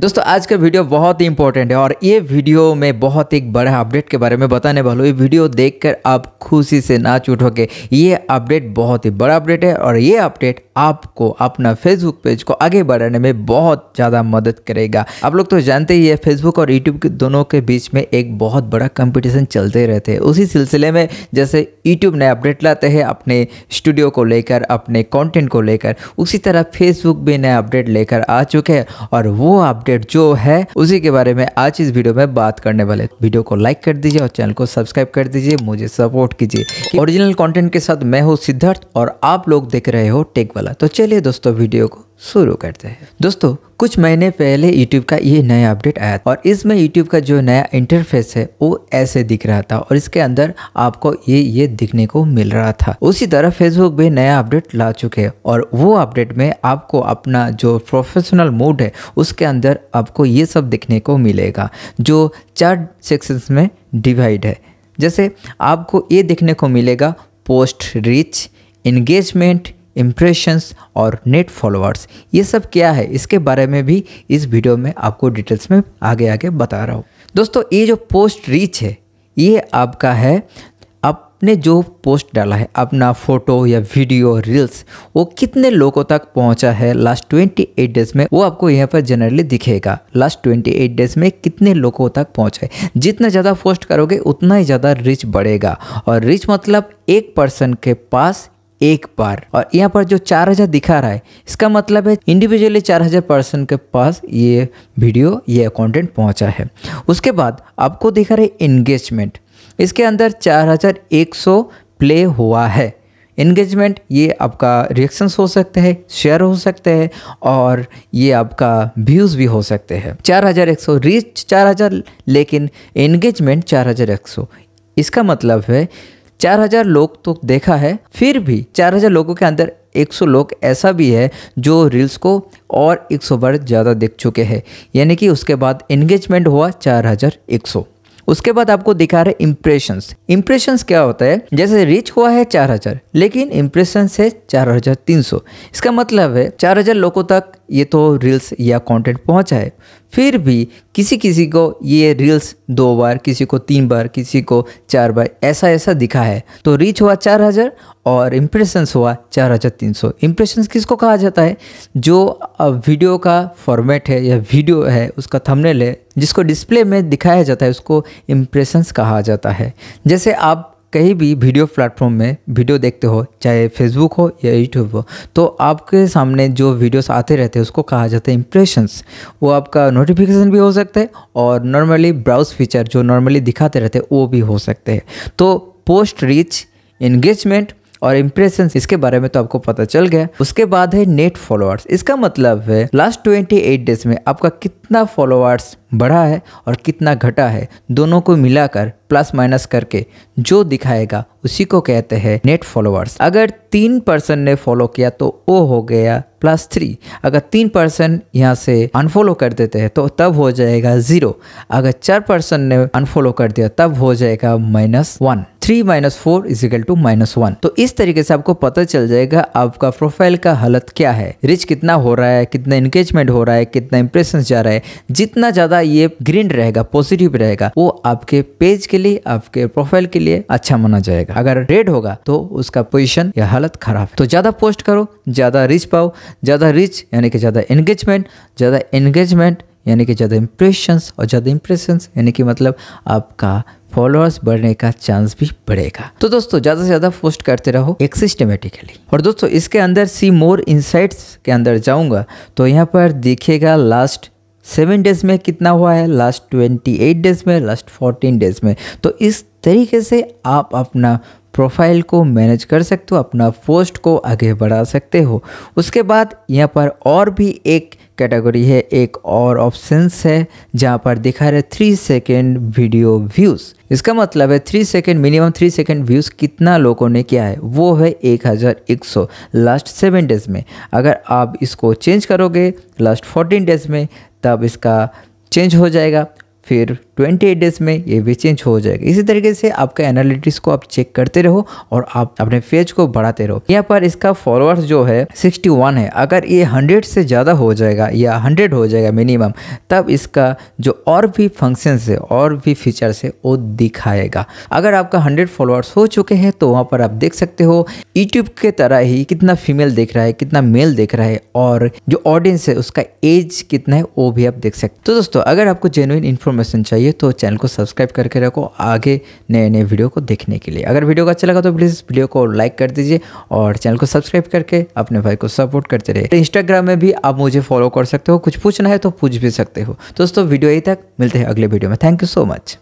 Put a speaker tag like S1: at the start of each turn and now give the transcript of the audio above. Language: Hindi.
S1: दोस्तों आज का वीडियो बहुत ही इंपॉर्टेंट है और ये वीडियो में बहुत एक बड़ा अपडेट के बारे में बताने वाला ये वीडियो देखकर आप खुशी से ना उठोगे ये अपडेट बहुत ही बड़ा अपडेट है और ये अपडेट आपको अपना फेसबुक पेज को आगे बढ़ाने में बहुत ज़्यादा मदद करेगा आप लोग तो जानते ही है फेसबुक और यूट्यूब के दोनों के बीच में एक बहुत बड़ा कंपटीशन चलते रहते हैं उसी सिलसिले में जैसे यूट्यूब नए अपडेट लाते हैं अपने स्टूडियो को लेकर अपने कॉन्टेंट को लेकर उसी तरह फेसबुक भी नया अपडेट लेकर आ चुके हैं और वो अपडेट जो है उसी के बारे में आज इस वीडियो में बात करने वाले वीडियो को लाइक कर दीजिए और चैनल को सब्सक्राइब कर दीजिए मुझे सपोर्ट कीजिए ओरिजिनल कंटेंट के साथ मैं हूँ सिद्धार्थ और आप लोग देख रहे हो टेक वाला तो चलिए दोस्तों वीडियो को शुरू करते हैं दोस्तों कुछ महीने पहले YouTube का ये नया अपडेट आया और इसमें YouTube का जो नया इंटरफेस है वो ऐसे दिख रहा था और इसके अंदर आपको ये ये दिखने को मिल रहा था उसी तरह Facebook भी नया अपडेट ला चुके हैं और वो अपडेट में आपको अपना जो प्रोफेशनल मोड है उसके अंदर आपको ये सब दिखने को मिलेगा जो चार सेक्शन में डिवाइड है जैसे आपको ये देखने को मिलेगा पोस्ट रिच इंगेजमेंट इम्प्रेशंस और नेट फॉलोअर्स ये सब क्या है इसके बारे में भी इस वीडियो में आपको डिटेल्स में आगे आगे बता रहा हूँ दोस्तों ये जो पोस्ट रीच है ये आपका है आपने जो पोस्ट डाला है अपना फ़ोटो या वीडियो रील्स वो कितने लोगों तक पहुंचा है लास्ट 28 डेज में वो आपको यहाँ पर जनरली दिखेगा लास्ट 28 डेज में कितने लोगों तक पहुंचा है जितना ज़्यादा पोस्ट करोगे उतना ही ज़्यादा रिच बढ़ेगा और रिच मतलब एक पर्सन के पास एक बार और यहाँ पर जो चार हजार दिखा रहा है इसका मतलब है इंडिविजुअली चार हजार पर्सन के पास ये वीडियो ये कंटेंट पहुँचा है उसके बाद आपको दिखा रहा है एंगेजमेंट इसके अंदर चार हजार एक सौ प्ले हुआ है एंगेजमेंट ये आपका रिएक्शंस हो सकते हैं शेयर हो सकते हैं और ये आपका व्यूज़ भी हो सकते हैं चार हज़ार एक सौ रीच चार हज़ार लेकिन एंगेजमेंट चार हज़ार एक सौ इसका मतलब है हजार लोग तो देखा है फिर भी हजार लोगों के अंदर 100 लोग ऐसा भी है जो रील्स को और 100 बार ज़्यादा देख चुके हैं यानी कि उसके बाद एंगेजमेंट हुआ 4100 उसके बाद आपको दिखा रहे इम्प्रेशंस इम्प्रेशंस क्या होता है जैसे रीच हुआ है 4000 लेकिन इम्प्रेशंस है 4300 इसका मतलब है 4000 लोगों तक ये तो रील्स या कंटेंट पहुंचा है फिर भी किसी किसी को ये रील्स दो बार किसी को तीन बार किसी को चार बार ऐसा ऐसा दिखा है तो रीच हुआ चार हज़ार और इम्प्रेशंस हुआ चार हज़ार तीन सौ इम्प्रेशंस किसको कहा जाता है जो वीडियो का फॉर्मेट है या वीडियो है उसका थंबनेल है जिसको डिस्प्ले में दिखाया जाता है उसको इम्प्रेशंस कहा जाता है जैसे आप कहीं भी वीडियो प्लेटफॉर्म में वीडियो देखते हो चाहे फेसबुक हो या यूट्यूब हो तो आपके सामने जो वीडियोस आते रहते हैं उसको कहा जाता है इम्प्रेशंस वो आपका नोटिफिकेशन भी हो सकता है और नॉर्मली ब्राउज फीचर जो नॉर्मली दिखाते रहते हैं वो भी हो सकते हैं तो पोस्ट रीच एंगेजमेंट और इम्प्रेशन इसके बारे में तो आपको पता चल गया उसके बाद है नेट फॉलोअर्स इसका मतलब है लास्ट ट्वेंटी एट डेज में आपका कितना कितना फॉलोअर्स बढ़ा है और कितना घटा है दोनों को मिलाकर प्लस माइनस करके जो दिखाएगा उसी को कहते हैं नेट फॉलोअर्स अगर तीन पर्सन ने फॉलो किया तो वो हो गया प्लस थ्री अगर तीन पर्सन यहाँ से अनफॉलो कर देते हैं तो तब हो जाएगा जीरो अगर चार पर्सन ने अनफॉलो कर दिया तब हो जाएगा minus one three minus four equal two minus one तो इस तरीके से आपको पता चल जाएगा आपका प्रोफाइल का हालत क्या है रिच कितना हो रहा है कितना इंगेजमेंट हो रहा है कितना इंप्रेशन जा रहा है है जितना ज़्यादा ये ग्रीन रहेगा पॉजिटिव रहेगा वो आपके पेज के लिए आपके प्रोफाइल के लिए अच्छा माना जाएगा अगर रेड होगा तो उसका पोजिशन या हालत खराब है तो ज़्यादा पोस्ट करो ज़्यादा रिच पाओ ज़्यादा रिच यानी कि ज़्यादा एंगेजमेंट ज़्यादा एंगेजमेंट यानी कि ज़्यादा इम्प्रेशंस और ज़्यादा इम्प्रेशंस यानी कि मतलब आपका फॉलोअर्स बढ़ने का चांस भी बढ़ेगा तो दोस्तों ज़्यादा से ज़्यादा पोस्ट करते रहो एक सिस्टमेटिकली और दोस्तों इसके अंदर सी मोर इनसाइट्स के अंदर जाऊंगा तो यहाँ पर देखिएगा लास्ट सेवन डेज में कितना हुआ है लास्ट ट्वेंटी एट डेज में लास्ट फोर्टीन डेज में तो इस तरीके से आप अपना प्रोफाइल को मैनेज कर सकते हो अपना पोस्ट को आगे बढ़ा सकते हो उसके बाद यहाँ पर और भी एक कैटेगरी है एक और ऑप्शंस है जहाँ पर दिखा रहे थ्री सेकेंड वीडियो व्यूज़ इसका मतलब है three second minimum three second views कितना लोगों ने किया है वो है एक हज़ार एक सौ लास्ट सेवन डेज में अगर आप इसको चेंज करोगे लास्ट फोर्टीन डेज में तब इसका चेंज हो जाएगा फिर 28 डेज में ये भी चेंज हो जाएगा इसी तरीके से आपका एनालिटिक्स को आप चेक करते रहो और आप अपने पेज को बढ़ाते रहो यहाँ पर इसका फॉलोअर्स जो है 61 है अगर ये 100 से ज़्यादा हो जाएगा या 100 हो जाएगा मिनिमम तब इसका जो और भी फंक्शन है और भी फीचर्स है वो दिखाएगा अगर आपका हंड्रेड फॉलोअर्स हो चुके हैं तो वहाँ पर आप देख सकते हो यूट्यूब के तरह ही कितना फीमेल देख रहा है कितना मेल देख रहा है और जो ऑडियंस है उसका एज कितना है वो भी आप देख सकते हो तो दोस्तों अगर आपको जेनुइन इन्फॉर्मेशन चाहिए चाहिए तो चैनल को सब्सक्राइब करके रखो आगे नए नए वीडियो को देखने के लिए अगर वीडियो को अच्छा लगा तो प्लीज़ वीडियो को लाइक कर दीजिए और चैनल को सब्सक्राइब करके अपने भाई को सपोर्ट करते रहे इंस्टाग्राम तो में भी आप मुझे फॉलो कर सकते हो कुछ पूछना है तो पूछ भी सकते हो दोस्तों वीडियो यही तक मिलते हैं अगले वीडियो में थैंक यू सो मच